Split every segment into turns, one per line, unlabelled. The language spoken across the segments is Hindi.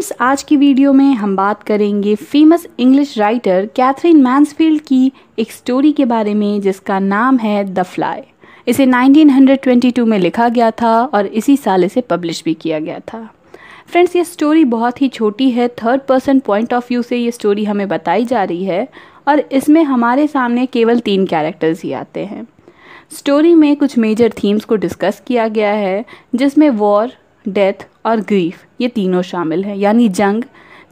फ्रेंड्स आज की वीडियो में हम बात करेंगे famous English writer Katherine Mansfield की एक स्टोरी के बारे में जिसका नाम है द फ्लाई इसे 1922 में लिखा गया था और इसी साल इसे पब्लिश भी किया गया था फ्रेंड्स ये स्टोरी बहुत ही छोटी है third person point of view से ये स्टोरी हमें बताई जा रही है और इसमें हमारे सामने केवल तीन कैरेक्टर्स ही आते हैं स्टोरी में कुछ मेजर थीम्स को डिस्कस किया गया है जिसमें वॉर डेथ और ग्रीफ ये तीनों शामिल हैं यानी जंग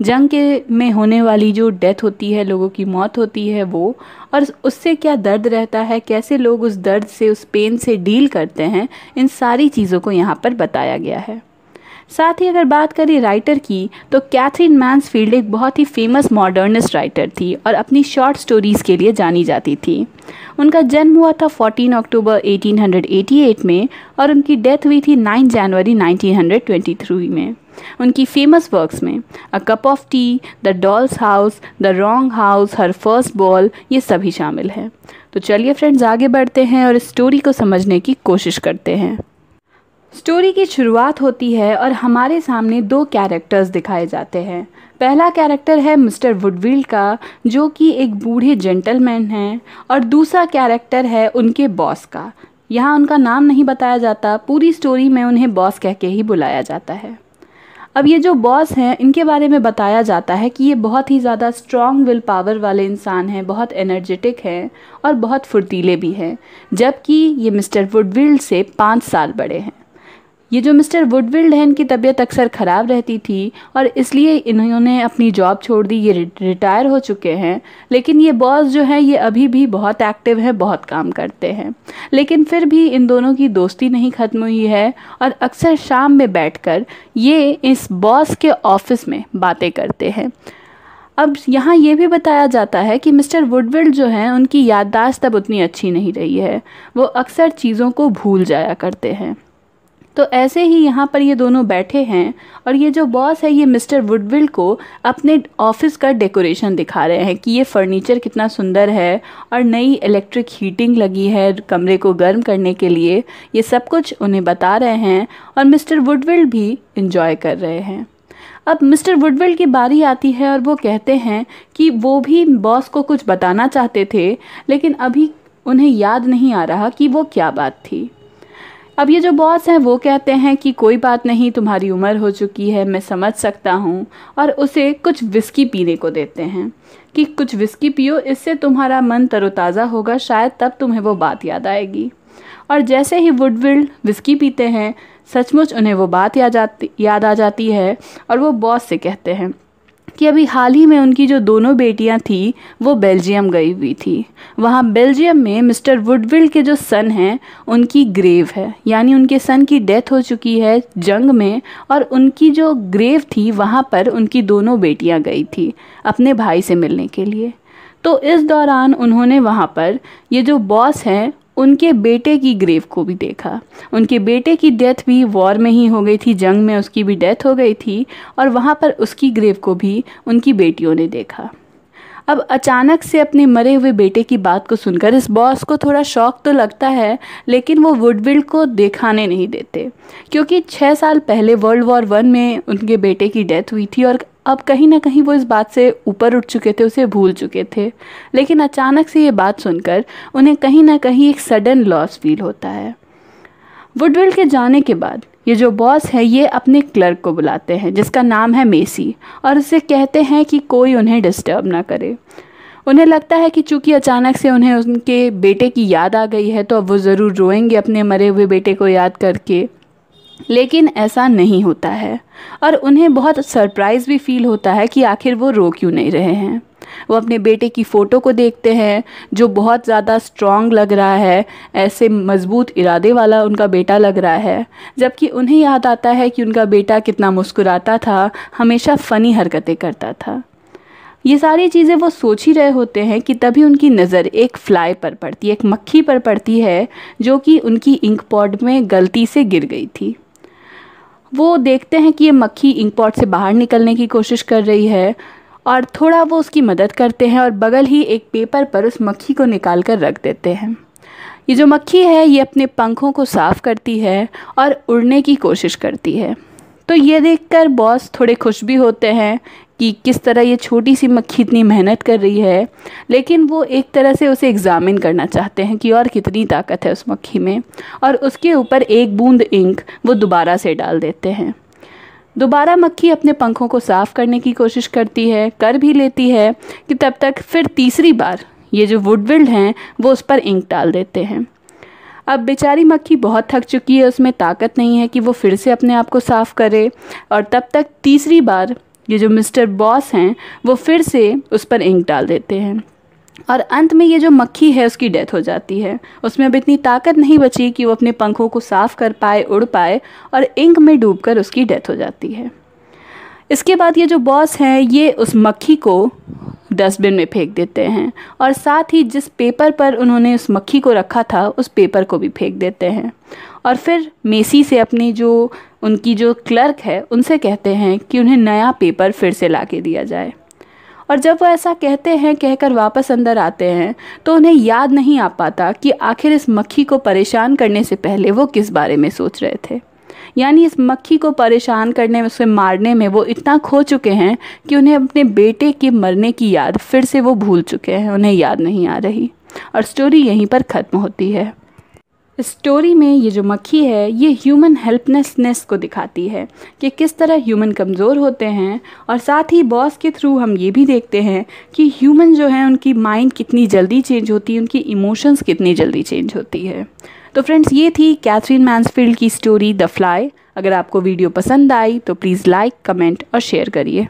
जंग के में होने वाली जो डेथ होती है लोगों की मौत होती है वो और उससे क्या दर्द रहता है कैसे लोग उस दर्द से उस पेन से डील करते हैं इन सारी चीज़ों को यहाँ पर बताया गया है साथ ही अगर बात करें राइटर की तो कैथरीन मैंसफील्ड एक बहुत ही फेमस मॉडर्निस्ट राइटर थी और अपनी शॉर्ट स्टोरीज़ के लिए जानी जाती थी उनका जन्म हुआ था 14 अक्टूबर 1888 में और उनकी डेथ हुई थी 9 जनवरी 1923 में उनकी फेमस वर्क्स में a cup of tea the doll's house the wrong house her first ball ये सभी शामिल हैं तो चलिए फ्रेंड्स आगे बढ़ते हैं और इस स्टोरी को समझने की कोशिश करते हैं स्टोरी की शुरुआत होती है और हमारे सामने दो कैरेक्टर्स दिखाए जाते हैं पहला कैरेक्टर है मिस्टर वुडविल का जो कि एक बूढ़े जेंटलमैन हैं और दूसरा कैरेक्टर है उनके बॉस का यहाँ उनका नाम नहीं बताया जाता पूरी स्टोरी में उन्हें बॉस कह के ही बुलाया जाता है अब ये जो बॉस हैं इनके बारे में बताया जाता है कि ये बहुत ही ज़्यादा स्ट्रॉन्ग विल पावर वाले इंसान हैं बहुत एनर्जेटिक हैं और बहुत फुर्तीले भी हैं जबकि ये मिस्टर वुडविल्ड से पाँच साल बड़े हैं ये जो मिस्टर वुडविल्ड हैं इनकी तबीयत अक्सर ख़राब रहती थी और इसलिए इन्होंने अपनी जॉब छोड़ दी ये रिटायर हो चुके हैं लेकिन ये बॉस जो हैं ये अभी भी बहुत एक्टिव हैं बहुत काम करते हैं लेकिन फिर भी इन दोनों की दोस्ती नहीं ख़त्म हुई है और अक्सर शाम में कर ये इस बॉस के ऑफिस में बातें करते हैं अब यहाँ ये भी बताया जाता है कि मिस्टर वुडविल्ड जो हैं उनकी याददाश्त अब उतनी अच्छी नहीं रही है वो अक्सर चीज़ों को भूल जाया करते हैं तो ऐसे ही यहाँ पर ये दोनों बैठे हैं और ये जो बॉस है ये मिस्टर वुडविल को अपने ऑफिस का डेकोरेशन दिखा रहे हैं कि ये फर्नीचर कितना सुंदर है और नई इलेक्ट्रिक हीटिंग लगी है कमरे को गर्म करने के लिए ये सब कुछ उन्हें बता रहे हैं और मिस्टर वुडविल भी इंजॉय कर रहे हैं अब मिस्टर वुडविल की बारी आती है और वो कहते हैं कि वो भी बॉस को कुछ बताना चाहते थे लेकिन अभी उन्हें याद नहीं आ रहा कि वो क्या बात थी अब ये जो बॉस हैं वो कहते हैं कि कोई बात नहीं तुम्हारी उम्र हो चुकी है मैं समझ सकता हूँ और उसे कुछ विस्की पीने को देते हैं कि कुछ विस्की पियो इससे तुम्हारा मन तरोताज़ा होगा शायद तब तुम्हें वो बात याद आएगी और जैसे ही वुडविल्ड विस्की पीते हैं सचमुच उन्हें वो बात याद आती याद आ जाती है और वो बॉस से कहते हैं कि अभी हाल ही में उनकी जो दोनों बेटियां थी वो बेल्जियम गई हुई थी वहाँ बेल्जियम में मिस्टर वुडविल के जो सन हैं उनकी ग्रेव है यानी उनके सन की डेथ हो चुकी है जंग में और उनकी जो ग्रेव थी वहाँ पर उनकी दोनों बेटियाँ गई थी अपने भाई से मिलने के लिए तो इस दौरान उन्होंने वहाँ पर ये जो बॉस हैं उनके बेटे की ग्रेव को भी देखा उनके बेटे की डेथ भी वॉर में ही हो गई थी जंग में उसकी भी डेथ हो गई थी और वहाँ पर उसकी ग्रेव को भी उनकी बेटियों ने देखा अब अचानक से अपने मरे हुए बेटे की बात को सुनकर इस बॉस को थोड़ा शौक तो लगता है लेकिन वो वुडविल्ड को दिखाने नहीं देते क्योंकि छः साल पहले वर्ल्ड वॉर वन में उनके बेटे की डेथ हुई थी और अब कहीं ना कहीं वो इस बात से ऊपर उठ चुके थे उसे भूल चुके थे लेकिन अचानक से ये बात सुनकर उन्हें कहीं ना कहीं एक सडन लॉस फील होता है वुडविल के जाने के बाद ये जो बॉस है ये अपने क्लर्क को बुलाते हैं जिसका नाम है मेसी और उसे कहते हैं कि कोई उन्हें डिस्टर्ब ना करे उन्हें लगता है कि चूंकि अचानक से उन्हें उनके बेटे की याद आ गई है तो अब वो ज़रूर रोएंगे अपने मरे हुए बेटे को याद करके लेकिन ऐसा नहीं होता है और उन्हें बहुत सरप्राइज़ भी फील होता है कि आखिर वो रो क्यों नहीं रहे हैं वो अपने बेटे की फ़ोटो को देखते हैं जो बहुत ज़्यादा स्ट्रॉन्ग लग रहा है ऐसे मजबूत इरादे वाला उनका बेटा लग रहा है जबकि उन्हें याद आता है कि उनका बेटा कितना मुस्कुराता था हमेशा फ़नी हरकतें करता था ये सारी चीज़ें वो सोच ही रहे होते हैं कि तभी उनकी नज़र एक फ्लाई पर पड़ती है एक मक्खी पर पड़ती है जो कि उनकी इंक पॉड में गलती से गिर गई थी वो देखते हैं कि ये मक्खी इंक पॉट से बाहर निकलने की कोशिश कर रही है और थोड़ा वो उसकी मदद करते हैं और बगल ही एक पेपर पर उस मक्खी को निकाल कर रख देते हैं ये जो मक्खी है ये अपने पंखों को साफ़ करती है और उड़ने की कोशिश करती है तो ये देखकर बॉस थोड़े खुश भी होते हैं कि किस तरह ये छोटी सी मक्खी इतनी मेहनत कर रही है लेकिन वो एक तरह से उसे एग्ज़ामिन करना चाहते हैं कि और कितनी ताकत है उस मक्खी में और उसके ऊपर एक बूंद इंक वो दोबारा से डाल देते हैं दोबारा मक्खी अपने पंखों को साफ़ करने की कोशिश करती है कर भी लेती है कि तब तक फिर तीसरी बार ये जो वुडविल्ड हैं वो उस पर इंक डाल देते हैं अब बेचारी मक्खी बहुत थक चुकी है उसमें ताकत नहीं है कि वो फिर से अपने आप को साफ़ करे और तब तक तीसरी बार ये जो मिस्टर बॉस हैं वो फिर से उस पर इंक डाल देते हैं और अंत में ये जो मक्खी है उसकी डेथ हो जाती है उसमें अब इतनी ताकत नहीं बची कि वो अपने पंखों को साफ़ कर पाए उड़ पाए और इंक में डूब उसकी डेथ हो जाती है इसके बाद ये जो बॉस हैं ये उस मक्खी को डस्टबिन में फेंक देते हैं और साथ ही जिस पेपर पर उन्होंने उस मक्खी को रखा था उस पेपर को भी फेंक देते हैं और फिर मेसी से अपनी जो उनकी जो क्लर्क है उनसे कहते हैं कि उन्हें नया पेपर फिर से ला के दिया जाए और जब वो ऐसा कहते हैं कहकर वापस अंदर आते हैं तो उन्हें याद नहीं आ पाता कि आखिर इस मक्खी को परेशान करने से पहले वो किस बारे में सोच रहे थे यानी इस मक्खी को परेशान करने में उसे मारने में वो इतना खो चुके हैं कि उन्हें अपने बेटे के मरने की याद फिर से वो भूल चुके हैं उन्हें याद नहीं आ रही और स्टोरी यहीं पर ख़त्म होती है स्टोरी में ये जो मक्खी है ये ह्यूमन हेल्पलेसनेस को दिखाती है कि किस तरह ह्यूमन कमज़ोर होते हैं और साथ ही बॉस के थ्रू हम ये भी देखते हैं कि ह्यूमन जो है उनकी माइंड कितनी जल्दी चेंज होती है उनकी इमोशंस कितनी जल्दी चेंज होती है तो फ्रेंड्स ये थी कैथरीन मैंसफील्ड की स्टोरी द फ्लाई अगर आपको वीडियो पसंद आई तो प्लीज़ लाइक कमेंट और शेयर करिए